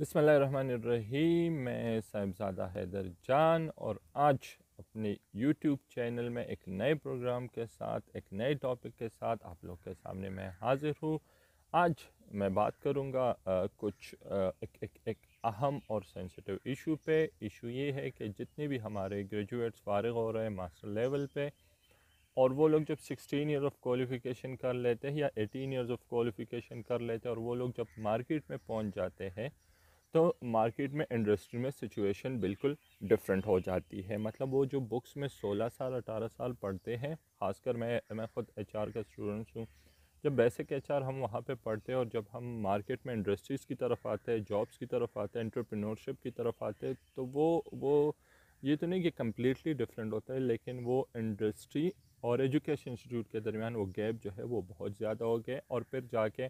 बसमीम मैं साहिबजादा हैदर जान और आज अपने YouTube चैनल में एक नए प्रोग्राम के साथ एक नए टॉपिक के साथ आप लोग के सामने मैं हाज़िर हूँ आज मैं बात करूँगा कुछ आ, एक एक एक अहम और सेंसिटिव इशू पे इशू ये है कि जितने भी हमारे ग्रेजुएट्स फारग हो रहे हैं मास्टर लेवल पे और वो लोग जब 16 ईयर ऑफ क्वालिफ़िकेशन कर लेते हैं या 18 ईयर्स ऑफ क्वालिफ़िकेशन कर लेते हैं और वो लोग जब मार्केट में पहुंच जाते हैं तो मार्केट में इंडस्ट्री में सिचुएशन बिल्कुल डिफरेंट हो जाती है मतलब वो जो बुक्स में 16 साल 18 साल पढ़ते हैं खासकर मैं मैं ख़ुद एच का स्टूडेंट्स हूँ जब बेसिक एच हम वहाँ पे पढ़ते हैं और जब हम मार्केट में इंडस्ट्रीज़ की तरफ आते हैं जॉब्स की तरफ आते हैं इंटरप्रेन्योरशिप की तरफ आते हैं तो वो वो ये तो नहीं कि कम्प्लीटली डिफरेंट होता है लेकिन वो इंडस्ट्री और एजुकेशन इंस्टीट्यूट के दरमियान वो गैप जो है वो बहुत ज़्यादा हो गया और फिर जाके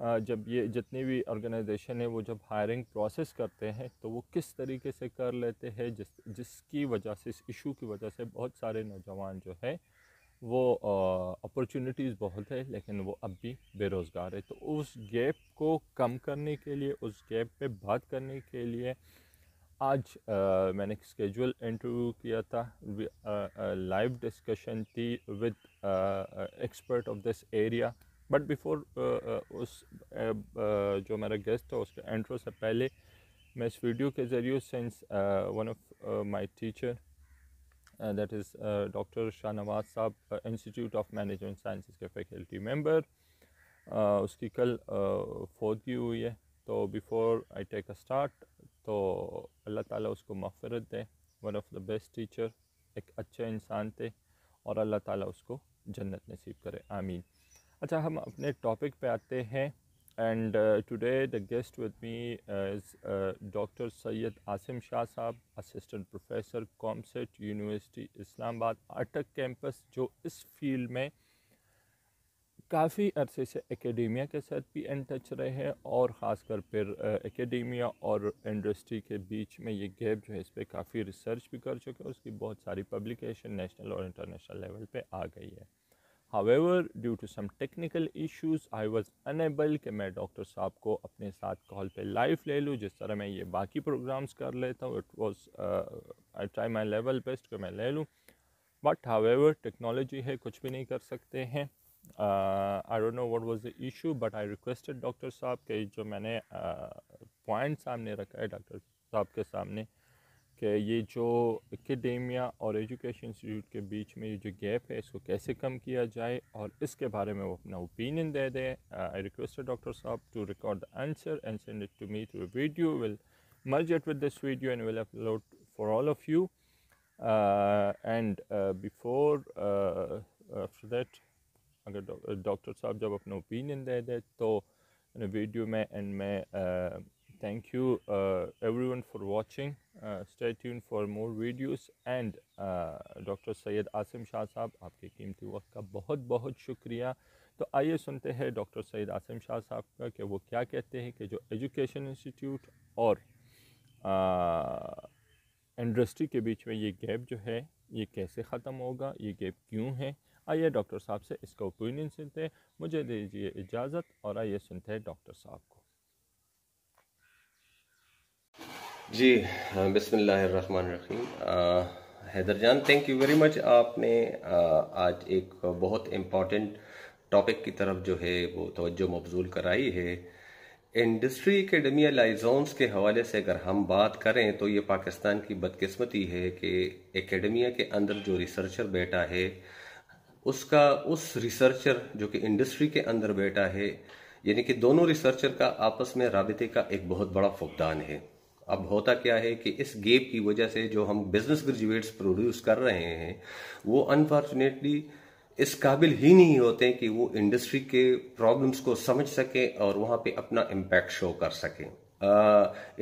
जब ये जितनी भी ऑर्गेनाइजेशन है वो जब हायरिंग प्रोसेस करते हैं तो वो किस तरीके से कर लेते हैं जिस जिसकी वजह से इस इशू की वजह से बहुत सारे नौजवान जो है वो अपॉर्चुनिटीज़ बहुत है लेकिन वो अब भी बेरोज़गार है तो उस गैप को कम करने के लिए उस गैप पे बात करने के लिए आज आ, मैंने एक स्केजुअल इंटरव्यू किया था लाइव डिस्कशन थी with expert of this area but before uh, uh, उस uh, जो मेरा गेस्ट था उसके एंट्रो से पहले मैं इस वीडियो के ज़रिए since one of my teacher that is doctor Shahnawaz साहब इंस्टीट्यूट ऑफ मैनेजमेंट साइंस के फैकल्टी मेम्बर उसकी कल फौतगी हुई है तो before I take a start तो अल्लाह ताला उसको मफ़रत दे one of the best teacher एक अच्छे इंसान थे और अल्लाह ताला उसको जन्नत नसीब करे आमीन अच्छा हम अपने टॉपिक पे आते हैं and today the guest with me is doctor Syed Asim Shah साहब assistant professor COMSATS university Islamabad Attock campus जो इस फील्ड में काफ़ी अरसे से एकेडमिया के साथ भी इन टच रहे हैं और ख़ासकर फिर एकेडमिया uh, और इंडस्ट्री के बीच में ये गैप जो है इस पर काफ़ी रिसर्च भी कर चुके हैं उसकी बहुत सारी पब्लिकेशन नेशनल और इंटरनेशनल लेवल पे आ गई है however due to some technical issues I was unable कि मैं डॉक्टर साहब को अपने साथ कॉल पे लाइव ले लूँ जिस तरह मैं ये बाकी प्रोग्राम्स कर लेता हूँ it was I try my level best कि मैं ले लूँ बट हावेवर टेक्नोलॉजी है कुछ भी नहीं कर सकते हैं I don't know what was the issue but I requested doctor साहब के जो मैंने पॉइंट uh, सामने रखा है डॉक्टर साहब के सामने कि ये जो एकेडेमिया और एजुकेशन इंस्टीट्यूट के बीच में ये जो गैप है इसको कैसे कम किया जाए और इसके बारे में वो अपना ओपिनियन दे दें आई रिक्वेस्ट डॉक्टर साहब to record the answer and send it to me through video will merge it with this video and will upload for all of you and before after that अगर doctor साहब जब अपना opinion दे दें तो video में end में uh, thank you everyone for watching uh, stay tuned for more videos doctor Syed Asam Shah sahab आपके कीमती वक्त का बहुत बहुत शुक्रिया तो आइए सुनते हैं डॉक्टर सैयद आसम शाह साहब का कि वो क्या कहते हैं कि जो एजुकेशन इंस्टीट्यूट और इंडस्ट्री के बीच में ये गैप जो है ये कैसे ख़त्म होगा ये गैप क्यों है आइए डॉक्टर साहब से इसका ओपिनियन सुनते हैं मुझे दीजिए इजाज़त और आइए सुनते हैं डॉक्टर साहब को जी बिसमीम हैदर जान थैंक यू वेरी मच आपने आ, आज एक बहुत इम्पॉर्टेंट टॉपिक की तरफ जो है वो तवज्जो मबजूल कराई है इंडस्ट्री एकेडमिया लाइजोन्स के हवाले से अगर हम बात करें तो ये पाकिस्तान की बदकिस्मती है कि एकेडमिया के अंदर जो रिसर्चर बैठा है उसका उस रिसर्चर जो कि इंडस्ट्री के अंदर बैठा है यानी कि दोनों रिसर्चर का आपस में रबते का एक बहुत बड़ा फुकदान है अब होता क्या है कि इस गेप की वजह से जो हम बिजनेस ग्रेजुएट्स प्रोड्यूस कर रहे हैं वो अनफॉर्चुनेटली इस काबिल ही नहीं होते कि वो इंडस्ट्री के प्रॉब्लम्स को समझ सकें और वहाँ पे अपना इम्पैक्ट शो कर सकें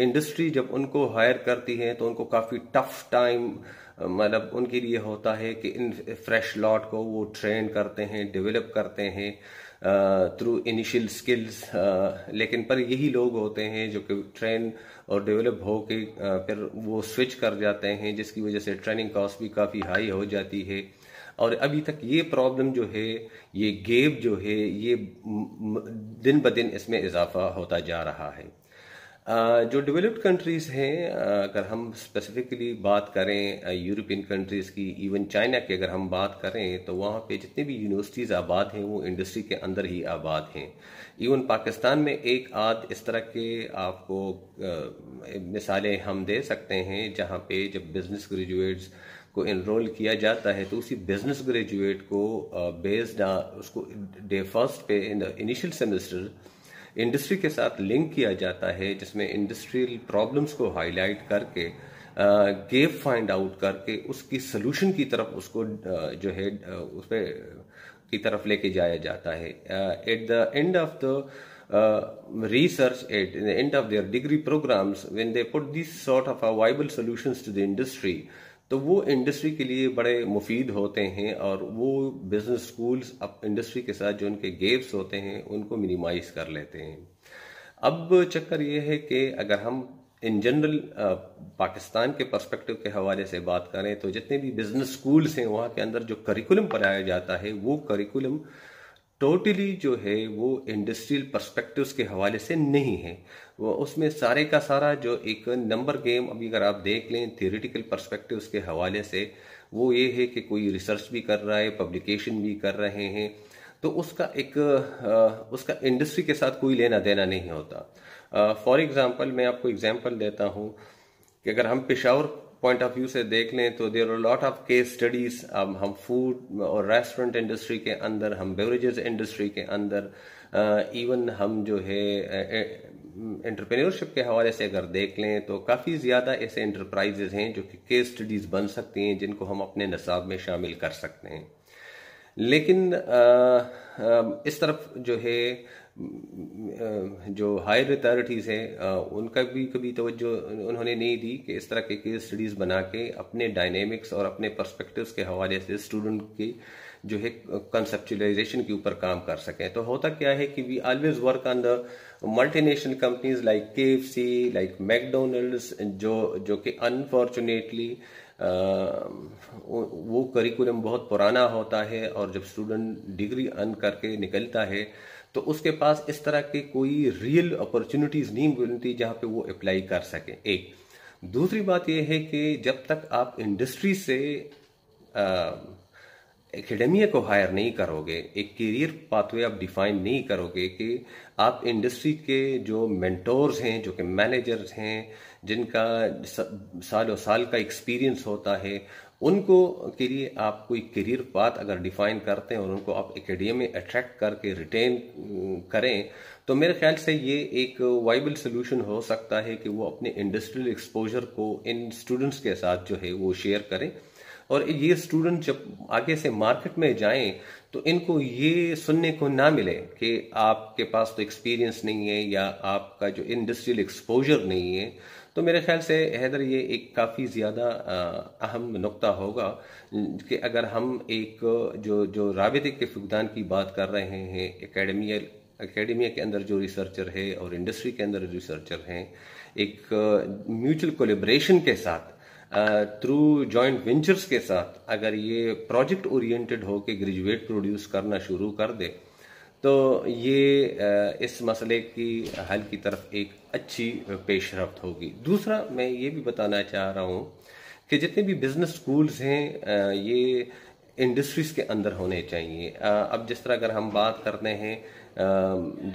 इंडस्ट्री जब उनको हायर करती है तो उनको काफ़ी टफ टाइम मतलब उनके लिए होता है कि इन फ्रेश लॉट को वो ट्रेन करते हैं डेवलप करते हैं थ्रू इनिशियल स्किल्स लेकिन पर यही लोग होते हैं जो कि ट्रेन और डेवलप हो के फिर वो स्विच कर जाते हैं जिसकी वजह से ट्रेनिंग कॉस्ट भी काफ़ी हाई हो जाती है और अभी तक ये प्रॉब्लम जो है ये गेप जो है ये दिन ब दिन इसमें इजाफा होता जा रहा है जो डेवलप्ड कंट्रीज़ हैं अगर हम स्पेसिफिकली बात करें यूरोपियन कंट्रीज़ की इवन चाइना की अगर हम बात करें तो वहाँ पे जितनी भी यूनिवर्सिटीज़ आबाद हैं वो इंडस्ट्री के अंदर ही आबाद हैं इवन पाकिस्तान में एक आध इस तरह के आपको मिसालें हम दे सकते हैं जहाँ पे जब बिज़नेस ग्रेजुएट्स को इनरोल किया जाता है तो उसी बिजनेस ग्रेजुएट को बेस्ड उसको डे फर्स्ट पे इन इनिशियल सेमेस्टर इंडस्ट्री के साथ लिंक किया जाता है जिसमें इंडस्ट्रियल प्रॉब्लम्स को हाईलाइट करके गेप फाइंड आउट करके उसकी सोल्यूशन की तरफ उसको जो है उस पर की तरफ लेके जाया जाता है at the end of the research at the end of their degree programs when they put this sort of a viable solutions to the industry तो वो इंडस्ट्री के लिए बड़े मुफीद होते हैं और वो बिजनेस स्कूल्स अब इंडस्ट्री के साथ जो उनके गेप्स होते हैं उनको मिनिमाइज कर लेते हैं अब चक्कर ये है कि अगर हम इन जनरल पाकिस्तान के पर्सपेक्टिव के हवाले से बात करें तो जितने भी बिजनेस स्कूल्स हैं वहाँ के अंदर जो करिकुलम पढ़ाया जाता है वो करिकुलम टोटली जो है वो इंडस्ट्रियल परस्पेक्टिव के हवाले से नहीं है वो उसमें सारे का सारा जो एक नंबर गेम अभी अगर आप देख लें थियोरिटिकल परस्पेक्टिव के हवाले से वो ये है कि कोई रिसर्च भी कर रहा है पब्लिकेशन भी कर रहे हैं तो उसका एक उसका इंडस्ट्री के साथ कोई लेना देना नहीं होता फॉर एग्ज़ाम्पल मैं आपको एग्ज़ाम्पल देता हूँ कि अगर हम पेशावर पॉइंट ऑफ व्यू से देख लें तो there are lot of case studies हम फूड और रेस्टोरेंट इंडस्ट्री के अंदर हम बेवरेजेस इंडस्ट्री के अंदर इवन uh, हम जो है एंटरप्रेन्योरशिप के हवाले से अगर देख लें तो काफ़ी ज़्यादा ऐसे इंटरप्राइजेज हैं जो कि केस स्टडीज़ बन सकती हैं जिनको हम अपने नसाब में शामिल कर सकते हैं लेकिन आ, आ, इस तरफ जो है जो हायर अथॉरिटीज़ हैं उनका भी कभी तवज्जो उन्होंने नहीं दी कि इस तरह के केस स्टडीज़ बना के अपने डायनेमिक्स और अपने पर्सपेक्टिव्स के हवाले से स्टूडेंट की जो है कंसेप्चुलाइजेशन के ऊपर काम कर सकें तो होता क्या है कि we always work on the multi national companies like K F C like McDonald's जो जो कि अनफॉर्चुनेटली वो करिकुलम बहुत पुराना होता है और जब स्टूडेंट डिग्री अन करके निकलता है तो उसके पास इस तरह के कोई रियल अपॉर्चुनिटीज नहीं मिलती जहां पे वो अप्लाई कर सके एक दूसरी बात यह है कि जब तक आप इंडस्ट्री से एकेडमिया को हायर नहीं करोगे एक करियर पाथवे आप डिफाइन नहीं करोगे कि आप इंडस्ट्री के जो मेंटोर्स हैं जो कि मैनेजर्स हैं जिनका सालों साल का एक्सपीरियंस होता है उनको के लिए आप कोई करियर पाथ अगर डिफाइन करते हैं और उनको आप एकेडमी में अट्रैक्ट करके रिटेन करें तो मेरे ख्याल से ये एक वाइबल सोल्यूशन हो सकता है कि वो अपने इंडस्ट्रियल एक्सपोजर को इन स्टूडेंट्स के साथ जो है वो शेयर करें और ये स्टूडेंट जब आगे से मार्केट में जाएं तो इनको ये सुनने को ना मिले कि आपके पास तो एक्सपीरियंस नहीं है या आपका जो इंडस्ट्रियल एक्सपोजर नहीं है तो मेरे ख्याल से हैदर ये एक काफ़ी ज़्यादा अहम नुक्ता होगा कि अगर हम एक जो जो राबते के फुकदान की बात कर रहे हैं एकेडमियल एकेडमिया के अंदर जो रिसर्चर है और इंडस्ट्री के अंदर रिसर्चर हैं एक म्यूचुअल कोलेब्रेशन के साथ थ्रू जॉइंट वेंचर्स के साथ अगर ये प्रोजेक्ट ओरिएंटेड हो के ग्रेजुएट प्रोड्यूस करना शुरू कर दे तो ये इस मसले की हल की तरफ एक अच्छी पेशरफ होगी दूसरा मैं ये भी बताना चाह रहा हूँ कि जितने भी बिजनेस स्कूल्स हैं ये इंडस्ट्रीज़ के अंदर होने चाहिए अब जिस तरह अगर हम बात करते हैं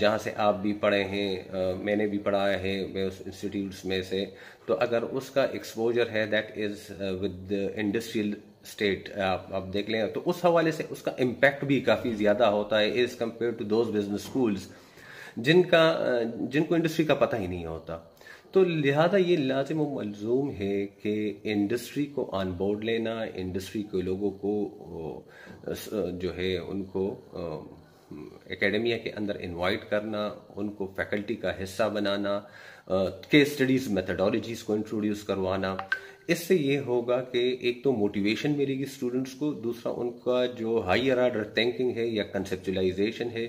जहाँ से आप भी पढ़े हैं मैंने भी पढ़ाया है मैं उस इंस्टीट्यूट्स में से तो अगर उसका एक्सपोजर है that is with industrial state आप uh, आप देख लें तो उस हवाले से उसका इम्पैक्ट भी काफ़ी ज़्यादा होता है as compare to those business schools जिनका uh, जिनको इंडस्ट्री का पता ही नहीं होता तो लिहाजा ये लाजम मलजूम है कि इंडस्ट्री को ऑन बोर्ड लेना इंडस्ट्री के लोगों को uh, जो है उनको एकेडमिया के अंदर इनवाइट करना उनको फैकल्टी का हिस्सा बनाना केस स्टडीज़ मेथडोलॉजीज़ को इंट्रोड्यूस करवाना इससे ये होगा कि एक तो मोटिवेशन मिलेगी स्टूडेंट्स को दूसरा उनका जो हाइयर आर्डर थिंकिंग है या कंसेप्चुलाइजेशन है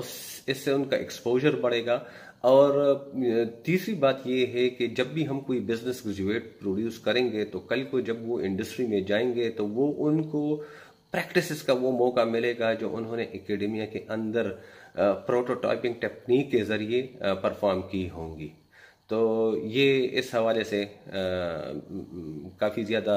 उस इससे उनका एक्सपोजर बढ़ेगा और तीसरी बात ये है कि जब भी हम कोई बिजनेस ग्रेजुएट प्रोड्यूस करेंगे तो कल को जब वो इंडस्ट्री में जाएंगे तो वो उनको प्रैक्टिस का वो मौका मिलेगा जो उन्होंने एकेडमिया के अंदर प्रोटोटाइपिंग टेक्निक के जरिए परफॉर्म की होंगी तो ये इस हवाले से काफ़ी ज़्यादा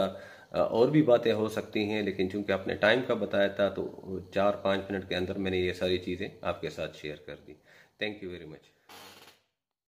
और भी बातें हो सकती हैं लेकिन चूंकि आपने टाइम का बताया था तो चार पाँच मिनट के अंदर मैंने ये सारी चीज़ें आपके साथ शेयर कर दी थैंक यू वेरी मच